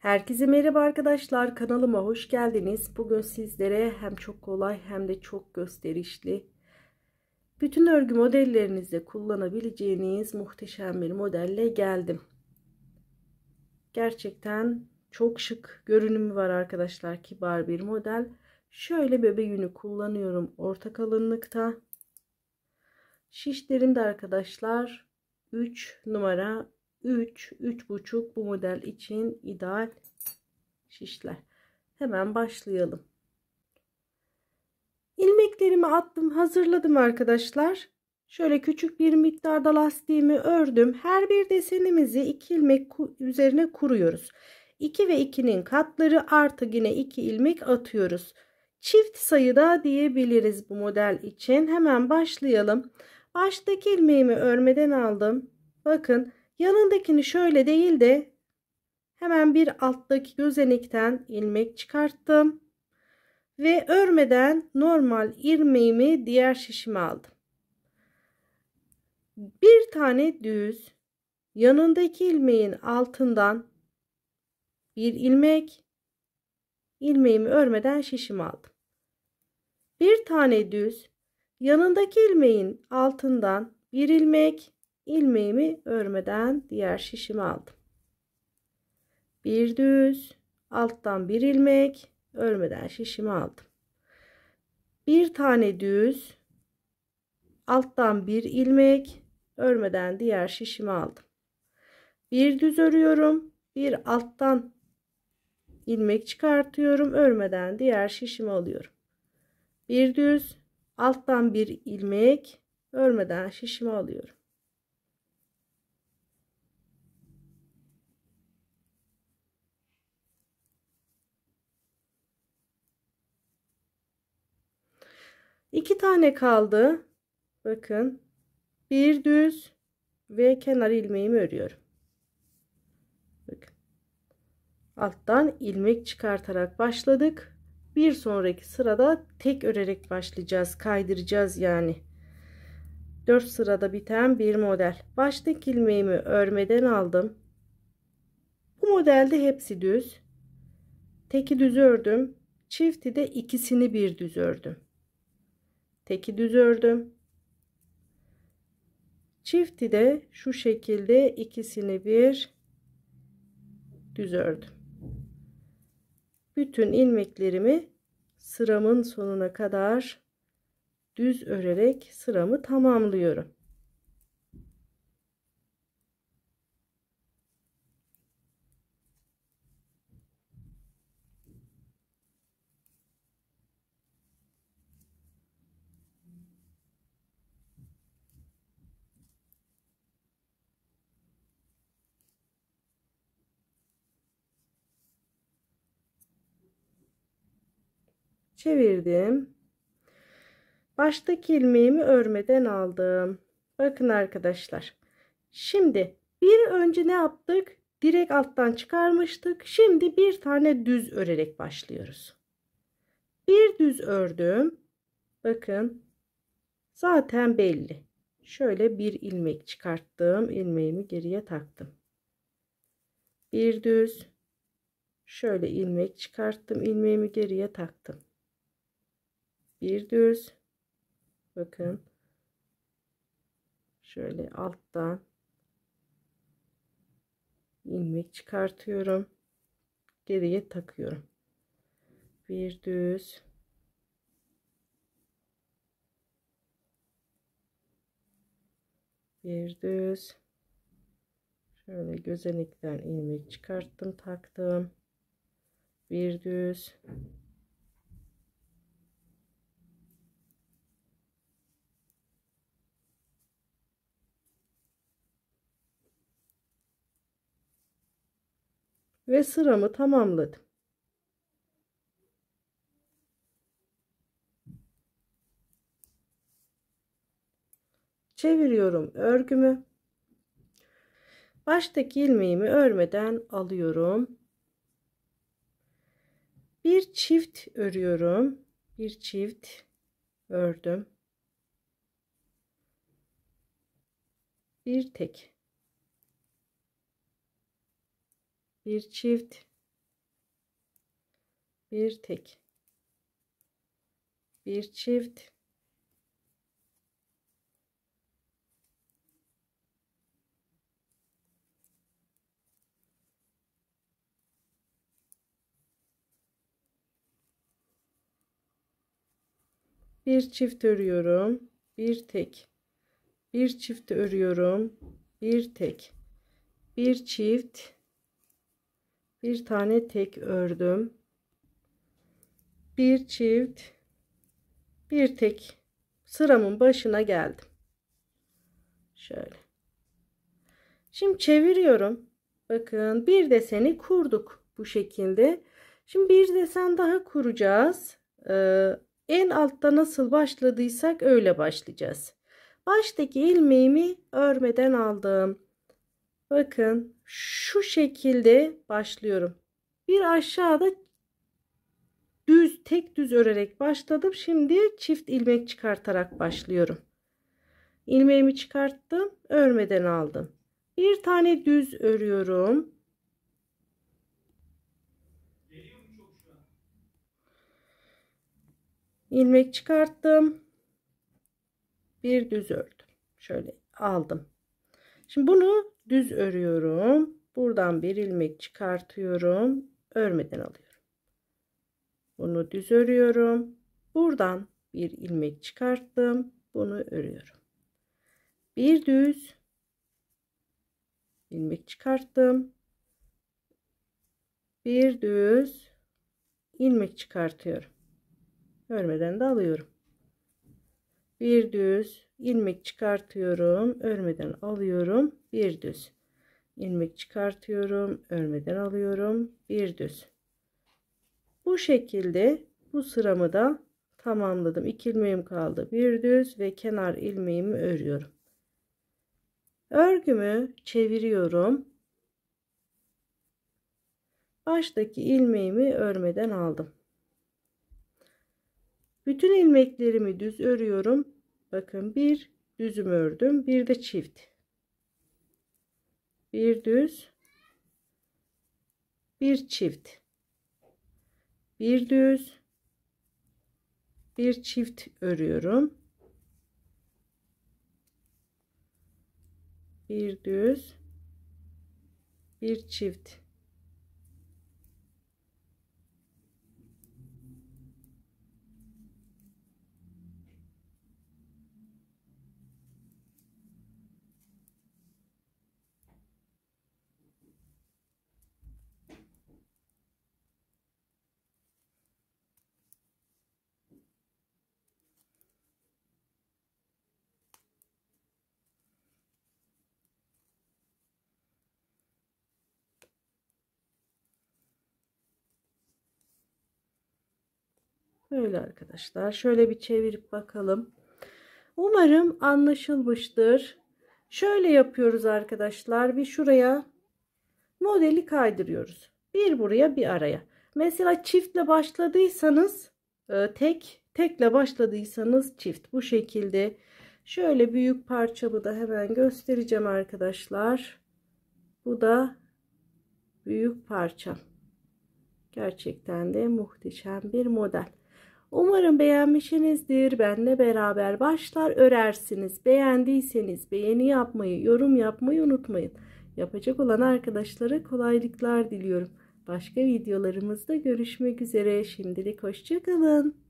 Herkese merhaba arkadaşlar kanalıma hoş geldiniz. Bugün sizlere hem çok kolay hem de çok gösterişli bütün örgü modellerinizde kullanabileceğiniz muhteşem bir modelle geldim. Gerçekten çok şık görünümü var arkadaşlar kibar bir model. Şöyle bebe yünü kullanıyorum orta kalınlıkta. Şişlerimde arkadaşlar 3 numara 3, 3,5 bu model için ideal şişler. Hemen başlayalım. İlmeklerimi attım, hazırladım arkadaşlar. Şöyle küçük bir miktarda lastiğimi ördüm. Her bir desenimizi 2 ilmek üzerine kuruyoruz. 2 ve 2'nin katları artı yine 2 ilmek atıyoruz. Çift sayıda diyebiliriz bu model için. Hemen başlayalım. Baştaki ilmeğimi örmeden aldım. Bakın Yanındakini şöyle değil de hemen bir alttaki gözenekten ilmek çıkarttım. Ve örmeden normal ilmeğimi diğer şişime aldım. Bir tane düz yanındaki ilmeğin altından bir ilmek ilmeğimi örmeden şişime aldım. Bir tane düz yanındaki ilmeğin altından bir ilmek ilmeğimi örmeden diğer şişimi aldım. Bir düz, alttan bir ilmek, örmeden şişimi aldım. Bir tane düz, alttan bir ilmek, örmeden diğer şişimi aldım. Bir düz örüyorum, bir alttan ilmek çıkartıyorum, örmeden diğer şişimi alıyorum. Bir düz, alttan bir ilmek, örmeden şişimi alıyorum. İki tane kaldı. Bakın. Bir düz ve kenar ilmeğimi örüyorum. Bakın. Alttan ilmek çıkartarak başladık. Bir sonraki sırada tek örerek başlayacağız. Kaydıracağız yani. 4 sırada biten bir model. Baştaki ilmeğimi örmeden aldım. Bu modelde hepsi düz. Teki düz ördüm. Çifti de ikisini bir düz ördüm teki düz ördüm. Çifti de şu şekilde ikisini bir düz ördüm. Bütün ilmeklerimi sıramın sonuna kadar düz örerek sıramı tamamlıyorum. çevirdim. Baştaki ilmeğimi örmeden aldım. Bakın arkadaşlar. Şimdi bir önce ne yaptık? Direkt alttan çıkarmıştık. Şimdi bir tane düz örerek başlıyoruz. Bir düz ördüm. Bakın. Zaten belli. Şöyle bir ilmek çıkarttım. ilmeğimi geriye taktım. Bir düz. Şöyle ilmek çıkarttım. ilmeğimi geriye taktım bir düz bakın şöyle alttan ilmek çıkartıyorum geriye takıyorum bir düz bir düz şöyle gözenekten ilmek çıkarttım taktım bir düz ve sıramı tamamladım. Çeviriyorum örgümü. Baştaki ilmeğimi örmeden alıyorum. Bir çift örüyorum. Bir çift ördüm. Bir tek bir çift bir tek bir çift bir çift örüyorum bir tek bir çift örüyorum bir tek bir çift bir tane tek ördüm bir çift bir tek sıramın başına geldim şöyle şimdi çeviriyorum bakın bir deseni kurduk bu şekilde şimdi bir desen daha kuracağız ee, en altta nasıl başladıysak öyle başlayacağız baştaki ilmeğimi örmeden aldım Bakın şu şekilde başlıyorum. Bir aşağıda düz tek düz örerek başladım. Şimdi çift ilmek çıkartarak başlıyorum. Ilmeğimi çıkarttım. Örmeden aldım. Bir tane düz örüyorum. ilmek çıkarttım bir düz ördüm şöyle aldım Şimdi bunu düz örüyorum. Buradan bir ilmek çıkartıyorum. Örmeden alıyorum. Bunu düz örüyorum. Buradan bir ilmek çıkarttım. Bunu örüyorum. Bir düz ilmek çıkarttım. Bir düz ilmek çıkartıyorum. Örmeden de alıyorum. Bir düz ilmek çıkartıyorum örmeden alıyorum bir düz ilmek çıkartıyorum örmeden alıyorum bir düz bu şekilde bu sıramı da tamamladım iki ilmeğim kaldı bir düz ve kenar ilmeğimi örüyorum örgümü çeviriyorum baştaki ilmeğimi örmeden aldım bütün ilmeklerimi düz örüyorum bakın bir düzüm ördüm bir de çift bir düz bir çift bir düz bir çift örüyorum bir düz bir çift Böyle arkadaşlar. Şöyle bir çevirip bakalım. Umarım anlaşılmıştır. Şöyle yapıyoruz arkadaşlar. Bir şuraya modeli kaydırıyoruz. Bir buraya bir araya. Mesela çiftle başladıysanız e, tek, tekle başladıysanız çift. Bu şekilde şöyle büyük parçamı da hemen göstereceğim arkadaşlar. Bu da büyük parça. Gerçekten de muhteşem bir model. Umarım beğenmişsinizdir. Benle beraber başlar örersiniz. Beğendiyseniz beğeni yapmayı, yorum yapmayı unutmayın. Yapacak olan arkadaşlara kolaylıklar diliyorum. Başka videolarımızda görüşmek üzere. Şimdilik hoşçakalın.